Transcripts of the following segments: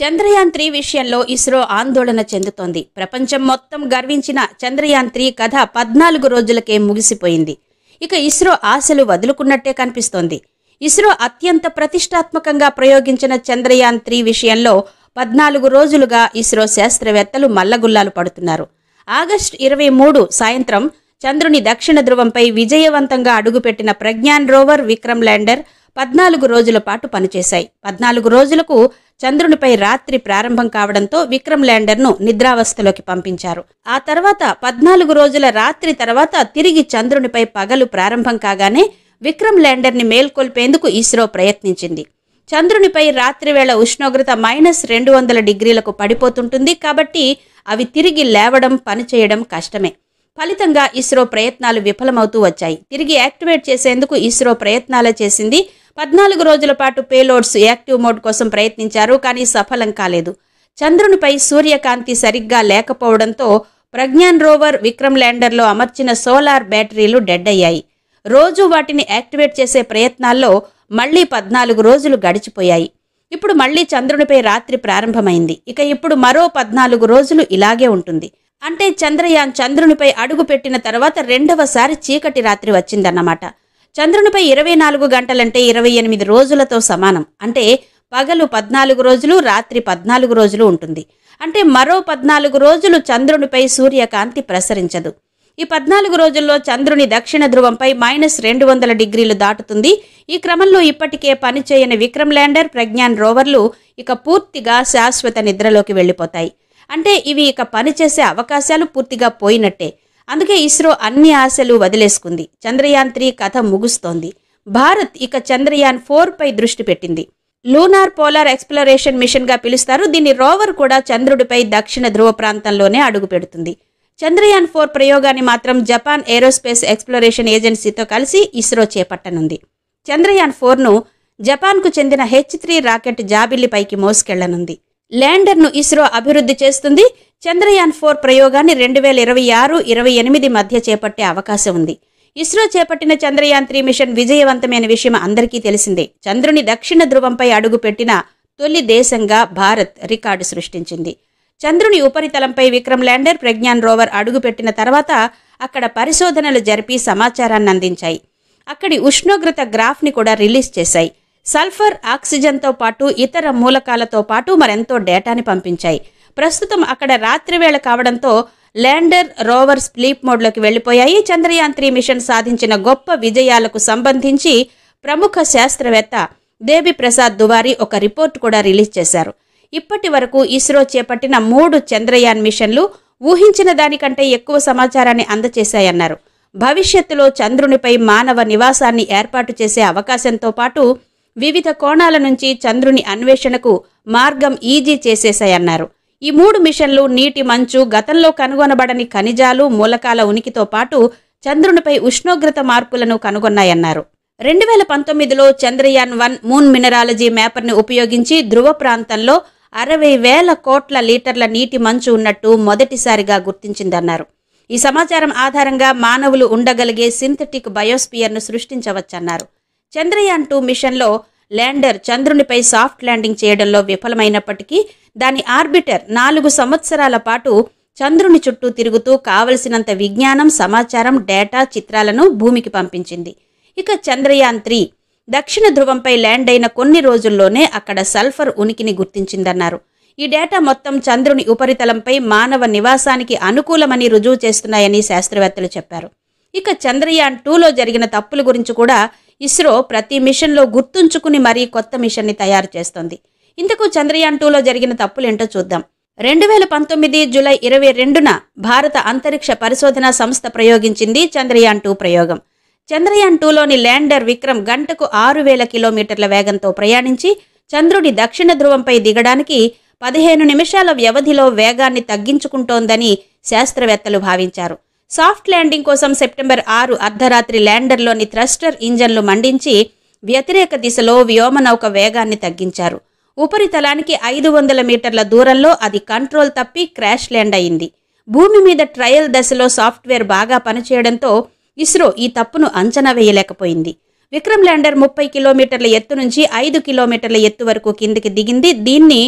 Chandrayaan three విషయంలో ఇస్రో ఆందోళన చెందుతోంది ప్రపంచం మొత్తం గర్వించిన చంద్రయాన్ త్రీ కథ పద్నాలుగు రోజులకే ముగిసిపోయింది ఇక ఇస్రో ఆశలు వదులుకున్నట్టే కనిపిస్తోంది ఇస్రో అత్యంత ప్రతిష్టాత్మకంగా ప్రయోగించిన చంద్రయాన్ త్రీ విషయంలో పద్నాలుగు రోజులుగా ఇస్రో శాస్త్రవేత్తలు మల్లగుల్లాలు పడుతున్నారు ఆగస్టు ఇరవై మూడు సాయంత్రం చంద్రుని దక్షిణ ధ్రువంపై విజయవంతంగా అడుగుపెట్టిన ప్రజ్ఞాన్ రోవర్ విక్రమ్ ల్యాండర్ పద్నాలుగు రోజుల పాటు పనిచేశాయి పద్నాలుగు రోజులకు చంద్రునిపై రాత్రి ప్రారంభం కావడంతో విక్రమ్ ల్యాండర్ను నిద్రావస్థలోకి పంపించారు ఆ తర్వాత పద్నాలుగు రోజుల రాత్రి తర్వాత తిరిగి చంద్రునిపై పగలు ప్రారంభం కాగానే విక్రమ్ ల్యాండర్ని మేల్కొల్పేందుకు ఇస్రో ప్రయత్నించింది చంద్రునిపై రాత్రివేళ ఉష్ణోగ్రత మైనస్ రెండు వందల డిగ్రీలకు పడిపోతుంటుంది కాబట్టి అవి తిరిగి లేవడం పనిచేయడం కష్టమే ఫలితంగా ఇస్రో ప్రయత్నాలు విఫలమవుతూ వచ్చాయి తిరిగి యాక్టివేట్ చేసేందుకు ఇస్రో ప్రయత్నాలు చేసింది పద్నాలుగు రోజుల పాటు పేలోడ్స్ యాక్టివ్ మోడ్ కోసం ప్రయత్నించారు కానీ సఫలం కాలేదు చంద్రునిపై సూర్యకాంతి సరిగ్గా లేకపోవడంతో ప్రజ్ఞాన్ రోవర్ విక్రమ్ ల్యాండర్లో అమర్చిన సోలార్ బ్యాటరీలు డెడ్ అయ్యాయి రోజు వాటిని యాక్టివేట్ చేసే ప్రయత్నాల్లో మళ్లీ పద్నాలుగు రోజులు గడిచిపోయాయి ఇప్పుడు మళ్లీ చంద్రునిపై రాత్రి ప్రారంభమైంది ఇక ఇప్పుడు మరో పద్నాలుగు రోజులు ఇలాగే ఉంటుంది అంటే చంద్రయాన్ చంద్రునిపై అడుగు పెట్టిన తర్వాత రెండవసారి చీకటి రాత్రి వచ్చిందన్నమాట చంద్రునిపై ఇరవై నాలుగు గంటలంటే ఇరవై ఎనిమిది రోజులతో సమానం అంటే పగలు పద్నాలుగు రోజులు రాత్రి పద్నాలుగు రోజులు ఉంటుంది అంటే మరో పద్నాలుగు రోజులు చంద్రునిపై సూర్యకాంతి ప్రసరించదు ఈ పద్నాలుగు రోజుల్లో చంద్రుని దక్షిణ ధ్రువంపై మైనస్ రెండు వందల డిగ్రీలు దాటుతుంది ఈ క్రమంలో ఇప్పటికే పనిచేయని విక్రమ్ ల్యాండర్ ప్రజ్ఞాన్ రోవర్లు ఇక పూర్తిగా శాశ్వత నిద్రలోకి వెళ్ళిపోతాయి అంటే ఇవి ఇక పనిచేసే అవకాశాలు పూర్తిగా పోయినట్టే అందుకే ఇస్రో అన్ని ఆశలు వదిలేసుకుంది చంద్రయాన్ త్రీ కథ ముగుస్తోంది భారత్ ఇక చంద్రయాన్ ఫోర్ పై దృష్టి పెట్టింది లూనార్ పోలార్ ఎక్స్ప్లోరేషన్ మిషన్గా పిలుస్తారు దీని రోవర్ కూడా చంద్రుడిపై దక్షిణ ధ్రువ ప్రాంతంలోనే అడుగుపెడుతుంది చంద్రయాన్ ఫోర్ ప్రయోగాన్ని మాత్రం జపాన్ ఏరోస్పేస్ ఎక్స్ప్లోరేషన్ ఏజెన్సీతో కలిసి ఇస్రో చేపట్టనుంది చంద్రయాన్ ఫోర్ను జపాన్కు చెందిన హెచ్ త్రీ రాకెట్ జాబిల్లిపైకి మోసుకెళ్లనుంది ల్యాండర్ను ఇస్రో అభివృద్ధి చేస్తుంది చంద్రయాన్ ఫోర్ ప్రయోగాన్ని రెండు వేల ఇరవై ఆరు ఇరవై ఎనిమిది మధ్య చేపట్టే అవకాశం ఉంది ఇస్రో చేపట్టిన చంద్రయాన్ త్రీ మిషన్ విజయవంతమైన విషయం అందరికీ తెలిసిందే చంద్రుని దక్షిణ ధృవంపై అడుగుపెట్టిన తొలి దేశంగా భారత్ రికార్డు సృష్టించింది చంద్రుని ఉపరితలంపై విక్రమ్ ల్యాండర్ ప్రజ్ఞాన్ రోవర్ అడుగుపెట్టిన తర్వాత అక్కడ పరిశోధనలు జరిపి సమాచారాన్ని అందించాయి అక్కడి ఉష్ణోగ్రత గ్రాఫ్ని కూడా రిలీజ్ చేశాయి సల్ఫర్ ఆక్సిజన్తో పాటు ఇతర మూలకాలతో పాటు మరెంతో డేటాని పంపించాయి ప్రస్తుతం అక్కడ రాత్రివేళ కావడంతో ల్యాండర్ రోవర్ స్లీప్ మోడ్లోకి వెళ్లిపోయాయి చంద్రయాన్ త్రీ మిషన్ సాధించిన గొప్ప విజయాలకు సంబంధించి ప్రముఖ శాస్త్రవేత్త దేవి ప్రసాద్ దువారి ఒక రిపోర్ట్ కూడా రిలీజ్ చేశారు ఇప్పటి వరకు ఇస్రో చేపట్టిన మూడు చంద్రయాన్ మిషన్లు ఊహించిన దానికంటే ఎక్కువ సమాచారాన్ని అందజేశాయన్నారు భవిష్యత్తులో చంద్రునిపై మానవ నివాసాన్ని ఏర్పాటు చేసే అవకాశంతో పాటు వివిధ కోణాల నుంచి చంద్రుని అన్వేషణకు మార్గం ఈజీ చేసేశాయన్నారు ఈ మూడు మిషన్లు నీటి మంచు గతంలో కనుగొనబడని ఖనిజాలు మూలకాల ఉనికితో పాటు చంద్రునిపై ఉష్ణోగ్రత మార్పులను కనుగొన్నాయన్నారు రెండు వేల పంతొమ్మిదిలో చంద్రయాన్ వన్ మూన్ మినరాలజీ మ్యాపర్ని ఉపయోగించి ధృవ ప్రాంతంలో అరవై వేల కోట్ల లీటర్ల నీటి మంచు ఉన్నట్టు మొదటిసారిగా గుర్తించిందన్నారు ఈ సమాచారం ఆధారంగా మానవులు ఉండగలిగే సింథటిక్ బయోస్పియర్ను సృష్టించవచ్చన్నారు చంద్రయాన్ టూ మిషన్లో ల్యాండర్ చంద్రునిపై సాఫ్ట్ ల్యాండింగ్ చేయడంలో విఫలమైనప్పటికీ దాని ఆర్బిటర్ నాలుగు సంవత్సరాల పాటు చంద్రుని చుట్టూ తిరుగుతూ కావలసినంత విజ్ఞానం సమాచారం డేటా చిత్రాలను భూమికి పంపించింది ఇక చంద్రయాన్ త్రీ దక్షిణ ధ్రువంపై ల్యాండ్ అయిన కొన్ని రోజుల్లోనే అక్కడ సల్ఫర్ ఉనికిని గుర్తించిందన్నారు ఈ డేటా మొత్తం చంద్రుని ఉపరితలంపై మానవ నివాసానికి అనుకూలమని రుజువు చేస్తున్నాయని శాస్త్రవేత్తలు చెప్పారు ఇక చంద్రయాన్ టూలో జరిగిన తప్పుల గురించి కూడా ఇస్రో ప్రతి మిషన్లో గుర్తుంచుకుని మరీ కొత్త మిషన్ని తయారు చేస్తోంది ఇంతకు చంద్రయాన్ టూలో జరిగిన తప్పులేంటో చూద్దాం రెండు వేల పంతొమ్మిది జూలై ఇరవై రెండున భారత అంతరిక్ష పరిశోధన సంస్థ ప్రయోగించింది చంద్రయాన్ టూ ప్రయోగం చంద్రయాన్ టూలోని ల్యాండర్ విక్రమ్ గంటకు ఆరు వేల కిలోమీటర్ల వేగంతో ప్రయాణించి చంద్రుడి దక్షిణ ధ్రువంపై దిగడానికి పదిహేను నిమిషాల వ్యవధిలో వేగాన్ని తగ్గించుకుంటోందని శాస్త్రవేత్తలు భావించారు సాఫ్ట్ ల్యాండింగ్ కోసం సెప్టెంబర్ ఆరు అర్ధరాత్రి ల్యాండర్లోని థ్రస్టర్ ఇంజన్లు మండించి వ్యతిరేక దిశలో వ్యోమనౌక వేగాన్ని తగ్గించారు ఉపరితలానికి ఐదు వందల మీటర్ల దూరంలో అది కంట్రోల్ తప్పి క్రాష్ ల్యాండ్ అయింది భూమి మీద ట్రయల్ దశలో సాఫ్ట్వేర్ బాగా పనిచేయడంతో ఇస్రో ఈ తప్పును అంచనా వేయలేకపోయింది విక్రమ్ ల్యాండర్ ముప్పై కిలోమీటర్ల ఎత్తు నుంచి ఐదు కిలోమీటర్ల ఎత్తు వరకు కిందికి దిగింది దీన్ని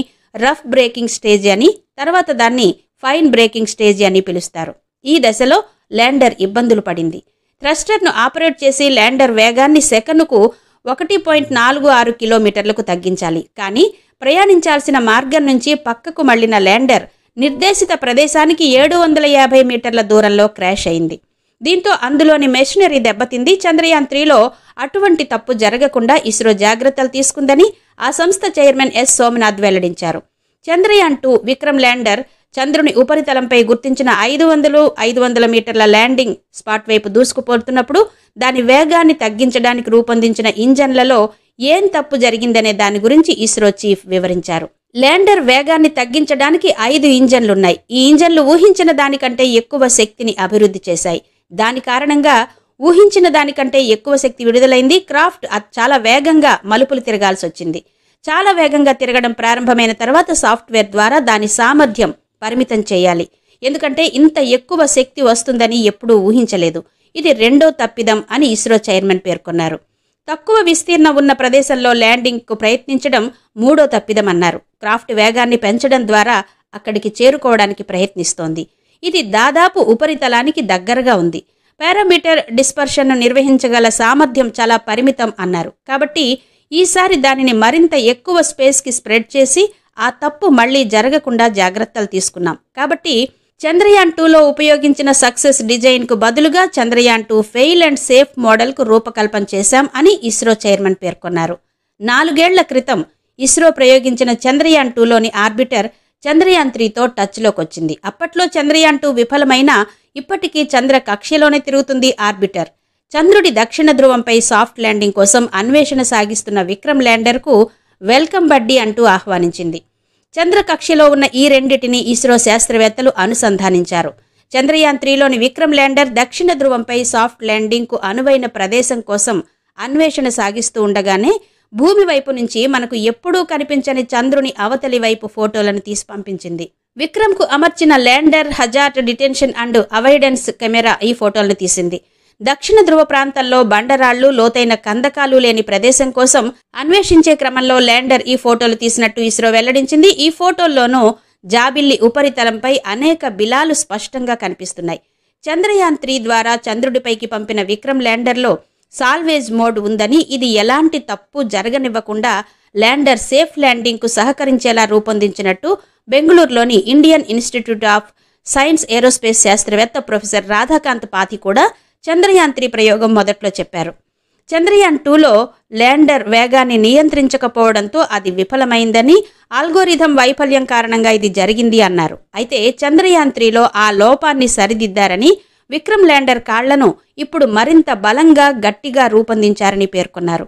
రఫ్ బ్రేకింగ్ స్టేజ్ అని తర్వాత దాన్ని ఫైన్ బ్రేకింగ్ స్టేజ్ అని పిలుస్తారు ఈ దశలో ల్యాండర్ ఇబ్బందులు పడింది థ్రస్టర్ను ఆపరేట్ చేసి ల్యాండర్ వేగాన్ని సెకనుకు ఒకటి పాయింట్ నాలుగు ఆరు కిలోమీటర్లకు తగ్గించాలి కానీ ప్రయాణించాల్సిన మార్గం నుంచి పక్కకు మళ్లిన ల్యాండర్ నిర్దేశిత ప్రదేశానికి ఏడు వందల యాభై మీటర్ల దూరంలో క్రాష్ అయింది దీంతో అందులోని మెషినరీ దెబ్బతింది చంద్రయాన్ త్రీలో అటువంటి తప్పు జరగకుండా ఇస్రో జాగ్రత్తలు తీసుకుందని ఆ సంస్థ చైర్మన్ ఎస్ సోమనాథ్ వెల్లడించారు చంద్రయాన్ టూ విక్రమ్ ల్యాండర్ చంద్రుని ఉపరితలంపై గుర్తించిన ఐదు వందలు ఐదు వందల మీటర్ల ల్యాండింగ్ స్పాట్ వైపు దూసుకుపోతున్నప్పుడు దాని వేగాన్ని తగ్గించడానికి రూపొందించిన ఇంజన్లలో ఏం తప్పు జరిగిందనే దాని గురించి ఇస్రో చీఫ్ వివరించారు ల్యాండర్ వేగాన్ని తగ్గించడానికి ఐదు ఇంజన్లున్నాయి ఈ ఇంజన్లు ఊహించిన దానికంటే ఎక్కువ శక్తిని అభివృద్ధి చేశాయి దాని కారణంగా ఊహించిన దానికంటే ఎక్కువ శక్తి విడుదలైంది క్రాఫ్ట్ చాలా వేగంగా మలుపులు తిరగాల్సి వచ్చింది చాలా వేగంగా తిరగడం ప్రారంభమైన తర్వాత సాఫ్ట్వేర్ ద్వారా దాని సామర్థ్యం పరిమితం చేయాలి ఎందుకంటే ఇంత ఎక్కువ శక్తి వస్తుందని ఎప్పుడూ ఊహించలేదు ఇది రెండో తప్పిదం అని ఇస్రో చైర్మన్ పేర్కొన్నారు తక్కువ విస్తీర్ణం ఉన్న ప్రదేశంలో ల్యాండింగ్కు ప్రయత్నించడం మూడో తప్పిదం అన్నారు క్రాఫ్ట్ వేగాన్ని పెంచడం ద్వారా అక్కడికి చేరుకోవడానికి ప్రయత్నిస్తోంది ఇది దాదాపు ఉపరితలానికి దగ్గరగా ఉంది పారామీటర్ డిస్పర్షన్ను నిర్వహించగల సామర్థ్యం చాలా పరిమితం అన్నారు కాబట్టి ఈసారి దానిని మరింత ఎక్కువ స్పేస్కి స్ప్రెడ్ చేసి ఆ తప్పు మళ్ళీ జరగకుండా జాగ్రత్తలు తీసుకున్నాం కాబట్టి చంద్రయాన్ టూలో ఉపయోగించిన సక్సెస్ డిజైన్కు బదులుగా Chandrayaan two fail and safe మోడల్కు రూపకల్పన చేశాం అని ఇస్రో చైర్మన్ పేర్కొన్నారు నాలుగేళ్ల క్రితం ఇస్రో ప్రయోగించిన చంద్రయాన్ టూలోని ఆర్బిటర్ చంద్రయాన్ త్రీతో టచ్లోకి వచ్చింది అప్పట్లో చంద్రయాన్ టూ విఫలమైనా ఇప్పటికీ చంద్ర కక్షలోనే తిరుగుతుంది ఆర్బిటర్ చంద్రుడి దక్షిణ ధ్రువంపై సాఫ్ట్ ల్యాండింగ్ కోసం అన్వేషణ సాగిస్తున్న విక్రమ్ ల్యాండర్కు వెల్కమ్ బడ్డీ అంటూ ఆహ్వానించింది చంద్రకక్షలో ఉన్న ఈ రెండింటిని ఇస్రో శాస్త్రవేత్తలు అనుసంధానించారు చంద్రయాన్ త్రీలోని విక్రమ్ ల్యాండర్ దక్షిణ ధ్రువంపై సాఫ్ట్ ల్యాండింగ్కు అనువైన ప్రదేశం కోసం అన్వేషణ సాగిస్తూ ఉండగానే భూమి వైపు నుంచి మనకు ఎప్పుడూ కనిపించని చంద్రుని అవతలి వైపు ఫోటోలను తీసి పంపించింది విక్రమ్కు అమర్చిన lander hazard detection and avoidance camera ఈ ఫోటోలను తీసింది దక్షిణ ధృవ ప్రాంతాల్లో బండరాళ్లు లోతైన కందకాలు లేని ప్రదేశం కోసం అన్వేషించే క్రమంలో ల్యాండర్ ఈ ఫోటోలు తీసినట్టు ఇస్రో వెల్లడించింది ఈ ఫోటోల్లోనూ జాబిల్లి ఉపరితలంపై అనేక బిలాలు స్పష్టంగా కనిపిస్తున్నాయి చంద్రయాన్ త్రీ ద్వారా చంద్రుడిపైకి పంపిన విక్రమ్ ల్యాండర్లో సాల్వేజ్ మోడ్ ఉందని ఇది ఎలాంటి తప్పు జరగనివ్వకుండా ల్యాండర్ సేఫ్ ల్యాండింగ్కు సహకరించేలా రూపొందించినట్టు బెంగళూరులోని Indian Institute of Science aerospace శాస్త్రవేత్త ప్రొఫెసర్ రాధాకాంత్ పాతి కూడా చంద్రయాన్ త్రీ ప్రయోగం మొదట్లో చెప్పారు చంద్రయాన్ టూలో ల్యాండర్ వేగాన్ని నియంత్రించకపోవడంతో అది విఫలమైందని ఆల్గోరిథం వైఫల్యం కారణంగా ఇది జరిగింది అన్నారు అయితే చంద్రయాన్ త్రీలో ఆ లోపాన్ని సరిదిద్దారని విక్రమ్ ల్యాండర్ కాళ్లను ఇప్పుడు మరింత బలంగా గట్టిగా రూపొందించారని పేర్కొన్నారు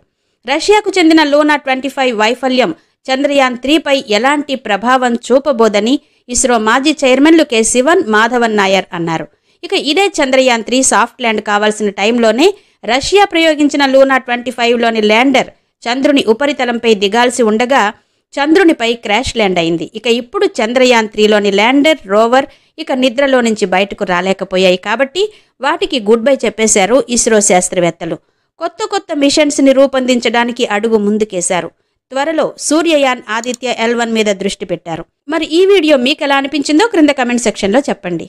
రష్యాకు చెందిన లూనా ట్వంటీ ఫైవ్ వైఫల్యం చంద్రయాన్ త్రీపై ఎలాంటి ప్రభావం చూపబోదని ఇస్రో మాజీ చైర్మన్లు కె శివన్ మాధవన్ నాయర్ అన్నారు ఇక ఇదే చంద్రయాన్ త్రీ సాఫ్ట్ ల్యాండ్ కావాల్సిన టైంలోనే రష్యా ప్రయోగించిన లూనా ట్వంటీ ఫైవ్లోని ల్యాండర్ చంద్రుని ఉపరితలంపై దిగాల్సి ఉండగా చంద్రునిపై క్రాష్ ల్యాండ్ అయింది ఇక ఇప్పుడు చంద్రయాన్ త్రీలోని ల్యాండర్ రోవర్ ఇక నిద్రలో నుంచి బయటకు రాలేకపోయాయి కాబట్టి వాటికి గుడ్ బై చెప్పేశారు ఇస్రో శాస్త్రవేత్తలు కొత్త కొత్త మిషన్స్ని రూపొందించడానికి అడుగు ముందుకేశారు త్వరలో సూర్యయాన్ ఆదిత్య ఎల్ వన్ మీద దృష్టి పెట్టారు మరి ఈ వీడియో మీకు ఎలా అనిపించిందో క్రింద కమెంట్ సెక్షన్లో చెప్పండి